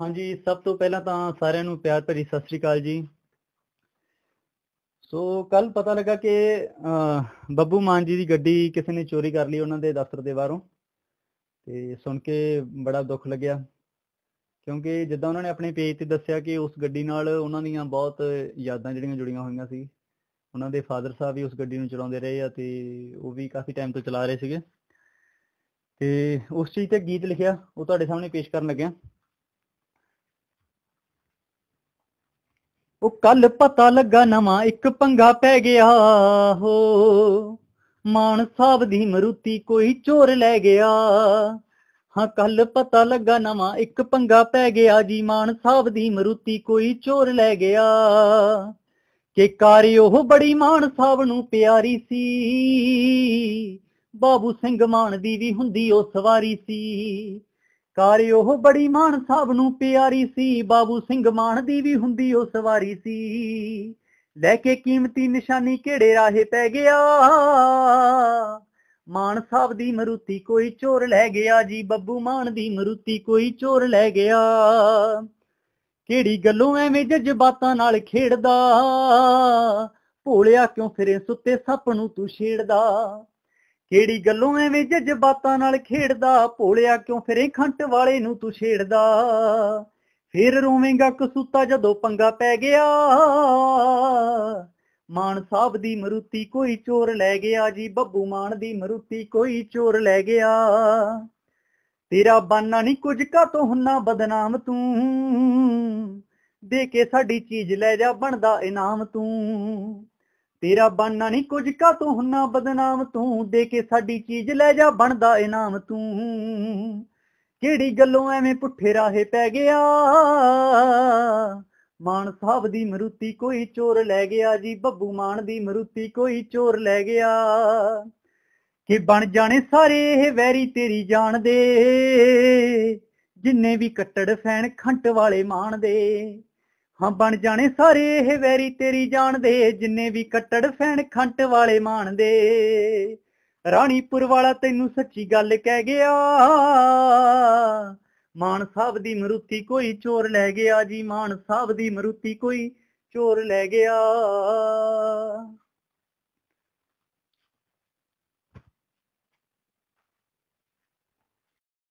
ਹਾਂਜੀ ਸਭ ਤੋਂ ਪਹਿਲਾਂ ਤਾਂ ਸਾਰਿਆਂ ਨੂੰ ਪਿਆਰ ਭਰੀ ਸਤਿ ਸ੍ਰੀ ਅਕਾਲ ਜੀ ਸੋ ਕੱਲ ਪਤਾ ਲੱਗਾ ਕਿ ਬੱਬੂ ਮਾਨ ਜੀ ਦੀ ਗੱਡੀ ਕਿਸੇ ਨੇ ਚੋਰੀ ਕਰ ਲਈ ਉਹਨਾਂ ਦੇ ਦਫ਼ਤਰ ਦੇ ਬਾਹਰੋਂ ਤੇ ਸੁਣ ਕੇ ਬੜਾ ਦੁੱਖ ਲੱਗਿਆ ਕਿਉਂਕਿ ਜਿੱਦਾਂ ਉਹਨਾਂ ਨੇ ਆਪਣੇ ਪੇਜ ਤੇ ਦੱਸਿਆ ਕਿ ਉਸ ਗੱਡੀ ਨਾਲ ਉਹਨਾਂ ਦੀਆਂ ਬਹੁਤ ਯਾਦਾਂ ਜਿਹੜੀਆਂ ਜੁੜੀਆਂ ਹੋਈਆਂ ਸੀ ਉਹਨਾਂ ਦੇ ਫਾਦਰ ਸਾਹਿਬ ਵੀ ਉਸ ਗੱਡੀ ਨੂੰ ਚਲਾਉਂਦੇ ਰਹੇ ਆ ਤੇ ਉਹ ਵੀ ਕਾਫੀ ਟਾਈਮ ਤੋਂ ਚਲਾ ਰਹੇ ਸੀਗੇ ਤੇ ਉਸ ਚੀਜ਼ ਤੇ ਗੀਤ ਲਿਖਿਆ ਉਹ ਤੁਹਾਡੇ ਸਾਹਮਣੇ ਪੇਸ਼ ਕਰਨ ਲੱਗਿਆ ਉਹ ਕੱਲ ਪਤਾ ਲੱਗਾ ਨਵਾਂ ਇੱਕ ਪੰਗਾ ਪੈ ਗਿਆ ਹੋ ਮਾਨ ਸਾਹਿਬ ਦੀ ਮਰੂਤੀ ਕੋਈ ਚੋਰ ਲੈ ਗਿਆ ਹਾਂ ਕੱਲ ਪਤਾ ਲੱਗਾ ਨਵਾਂ ਇੱਕ ਪੰਗਾ ਪੈ ਗਿਆ ਜੀ ਮਾਨ ਸਾਹਿਬ ਦੀ ਮਰੂਤੀ ਕੋਈ ਚੋਰ ਲੈ ਗਿਆ ਕਿ ਕਾਰੀ ਉਹ ਬੜੀ ਮਾਨ ਸਾਹਿਬ ਨੂੰ ਪਿਆਰੀ ਸੀ ਬਾਬੂ ਸਿੰਘ ਮਾਨ ਦੀ ਵੀ ਹੁੰਦੀ ਉਹ ਸਵਾਰੀ ਸੀ ਕਾਰ ਉਹ ਬੜੀ ਮਾਨ ਸਾਹਿਬ ਨੂੰ ਪਿਆਰੀ ਸੀ ਬਾਬੂ ਸਿੰਘ ਮਾਨ ਦੀ ਵੀ ਹੁੰਦੀ ਉਹ ਸਵਾਰੀ ਸੀ ਲੈ ਕੇ ਕੀਮਤੀ ਨਿਸ਼ਾਨੀ ਕਿਹੜੇ ਰਾਹੇ ਪੈ ਗਿਆ ਮਾਨ ਸਾਹਿਬ ਦੀ ਮਰੂਤੀ ਕੋਈ ਚੋਰ ਲੈ ਗਿਆ ਜੀ ਬੱਬੂ ਮਾਨ ਦੀ ਮਰੂਤੀ ਕੋਈ ਚੋਰ ਲੈ ਗਿਆ ਕਿਹੜੀ ਗੱਲੋਂ ਐਵੇਂ ਜਜ਼ਬਾਤਾਂ ਨਾਲ ਖੇਡਦਾ ਭੋਲਿਆ ਕਿਉਂ ਫਿਰੇ ਸੁੱਤੇ ਸੱਪ ਨੂੰ ਤੂੰ ਛੇੜਦਾ ਕਿਹੜੀ ਗੱਲੋਂ ਐਵੇਂ ਜਜ਼ਬਾਤਾਂ ਨਾਲ ਖੇਡਦਾ ਭੋਲਿਆ ਕਿਉਂ ਫਿਰੇ ਖੰਟ ਵਾਲੇ ਨੂੰ ਤੂੰ ਛੇੜਦਾ ਫਿਰ ਰੋਵੇਂਗਾ ਕਸੂਤਾ ਜਦੋਂ ਪੰਗਾ ਪੈ ਗਿਆ ਮਾਨ ਸਾਹਿਬ ਦੀ ਮਰੂਤੀ ਕੋਈ ਚੋਰ ਲੈ ਗਿਆ ਜੀ ਬੱਬੂ ਮਾਨ ਦੀ ਮਰੂਤੀ ਕੋਈ ਚੋਰ ਲੈ ਗਿਆ ਤੇਰਾ ਬਾਨਾ ਨਹੀਂ ਕੁਝ ਕਾ ਤੋਂ ਹੁੰਨਾ ਬਦਨਾਮ ਤੂੰ ਦੇ ਕੇ ਸਾਡੀ ਚੀਜ਼ ਲੈ ਜਾ ਬਣਦਾ ਇਨਾਮ ਤੂੰ ਤੇਰਾ ਬਾਨਾ ਨਹੀਂ ਕੁਝ ਕਾ ਤੂੰ ਹੁੰਨਾ ਬਦਨਾਮ ਤੂੰ ਦੇ ਕੇ ਸਾਡੀ ਚੀਜ਼ ਲੈ ਜਾ ਬਣਦਾ ਇਨਾਮ ਤੂੰ ਕਿਹੜੀ ਗੱਲੋਂ ਐਵੇਂ ਪੁੱਠੇ ਰਾਹੇ ਪੈ ਗਿਆ ਮਾਨ ਸਾਹਿਬ ਦੀ ਮਰੂਤੀ ਕੋਈ ਚੋਰ ਲੈ ਗਿਆ ਜੀ ਬੱਬੂ ਮਾਨ ਦੀ ਮਰੂਤੀ ਕੋਈ ਚੋਰ ਲੈ ਗਿਆ ਕਿ ਬਣ ਜਾਣੇ ਸਾਰੇ ਇਹ ਵੈਰੀ ਤੇਰੀ ਜਾਣ ਦੇ ਜਿੰਨੇ ਵੀ ਕੱਟੜ ਫੈਨ ਖੰਟ ਵਾਲੇ ਮਾਨ ਦੇ ਹਾਂ ਬਣ ਜਾਣੇ ਸਾਰੇ ਇਹ ਵੈਰੀ ਤੇਰੀ ਜਾਣਦੇ ਜਿੰਨੇ ਵੀ ਕੱਟੜ ਫੈਨ ਖੰਟ ਵਾਲੇ ਮਾਣਦੇ ਰਾਣੀਪੁਰ ਵਾਲਾ ਤੈਨੂੰ ਸੱਚੀ ਗੱਲ ਕਹਿ ਗਿਆ ਮਾਨ ਸਾਹਿਬ ਦੀ ਮਰੂਤੀ ਕੋਈ ਚੋਰ ਲੈ ਗਿਆ ਜੀ ਮਾਨ ਸਾਹਿਬ ਦੀ ਮਰੂਤੀ ਕੋਈ ਚੋਰ ਲੈ ਗਿਆ